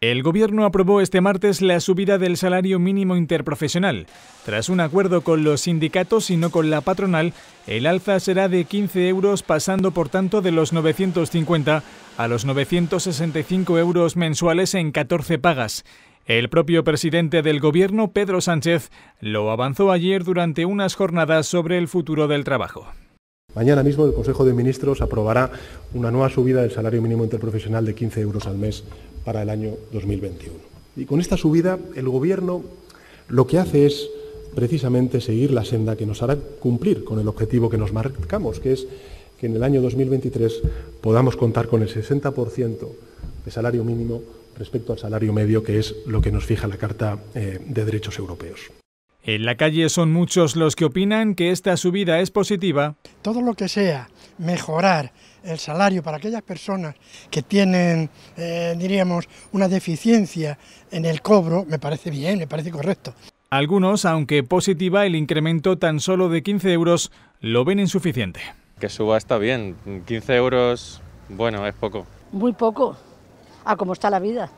El Gobierno aprobó este martes la subida del salario mínimo interprofesional. Tras un acuerdo con los sindicatos y no con la patronal, el alza será de 15 euros, pasando por tanto de los 950 a los 965 euros mensuales en 14 pagas. El propio presidente del Gobierno, Pedro Sánchez, lo avanzó ayer durante unas jornadas sobre el futuro del trabajo. Mañana mismo el Consejo de Ministros aprobará una nueva subida del salario mínimo interprofesional de 15 euros al mes para el año 2021. Y con esta subida, el Gobierno lo que hace es precisamente seguir la senda que nos hará cumplir con el objetivo que nos marcamos, que es que en el año 2023 podamos contar con el 60% de salario mínimo respecto al salario medio, que es lo que nos fija la Carta eh, de Derechos Europeos. En la calle son muchos los que opinan que esta subida es positiva. Todo lo que sea mejorar el salario para aquellas personas que tienen, eh, diríamos, una deficiencia en el cobro, me parece bien, me parece correcto. Algunos, aunque positiva, el incremento tan solo de 15 euros lo ven insuficiente. Que suba está bien, 15 euros, bueno, es poco. Muy poco, a cómo está la vida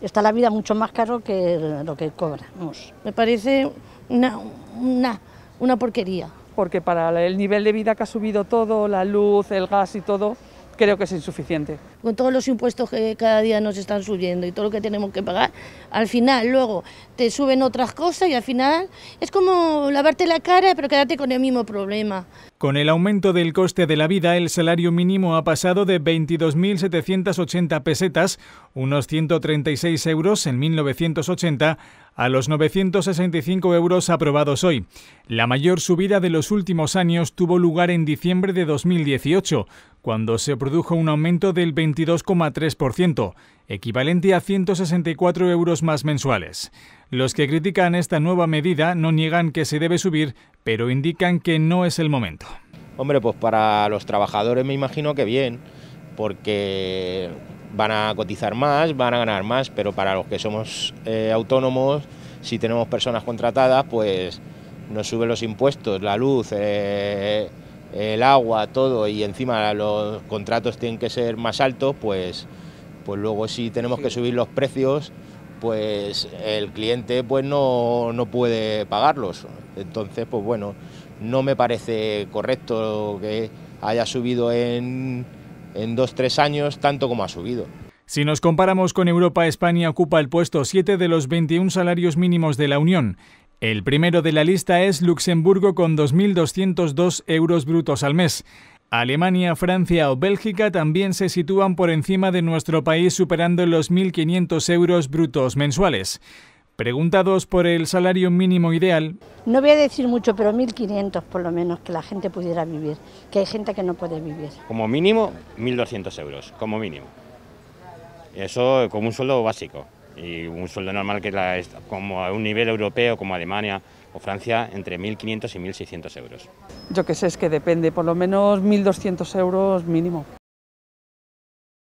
está la vida mucho más caro que lo que cobramos. Me parece una, una, una porquería. Porque para el nivel de vida que ha subido todo, la luz, el gas y todo, creo que es insuficiente con todos los impuestos que cada día nos están subiendo y todo lo que tenemos que pagar, al final luego te suben otras cosas y al final es como lavarte la cara pero quedarte con el mismo problema. Con el aumento del coste de la vida, el salario mínimo ha pasado de 22.780 pesetas, unos 136 euros en 1980, a los 965 euros aprobados hoy. La mayor subida de los últimos años tuvo lugar en diciembre de 2018, cuando se produjo un aumento del 20 22,3%, equivalente a 164 euros más mensuales. Los que critican esta nueva medida no niegan que se debe subir, pero indican que no es el momento. Hombre, pues para los trabajadores me imagino que bien, porque van a cotizar más, van a ganar más, pero para los que somos eh, autónomos, si tenemos personas contratadas, pues nos suben los impuestos, la luz, eh, el agua, todo, y encima los contratos tienen que ser más altos, pues, pues luego si tenemos que subir los precios, pues el cliente pues no, no puede pagarlos. Entonces, pues bueno, no me parece correcto que haya subido en, en dos, tres años tanto como ha subido. Si nos comparamos con Europa, España ocupa el puesto 7 de los 21 salarios mínimos de la Unión. El primero de la lista es Luxemburgo con 2.202 euros brutos al mes. Alemania, Francia o Bélgica también se sitúan por encima de nuestro país superando los 1.500 euros brutos mensuales. Preguntados por el salario mínimo ideal. No voy a decir mucho, pero 1.500 por lo menos que la gente pudiera vivir, que hay gente que no puede vivir. Como mínimo, 1.200 euros, como mínimo. Eso como un sueldo básico y un sueldo normal que es como a un nivel europeo como Alemania o Francia entre 1.500 y 1.600 euros. Yo que sé, es que depende, por lo menos 1.200 euros mínimo.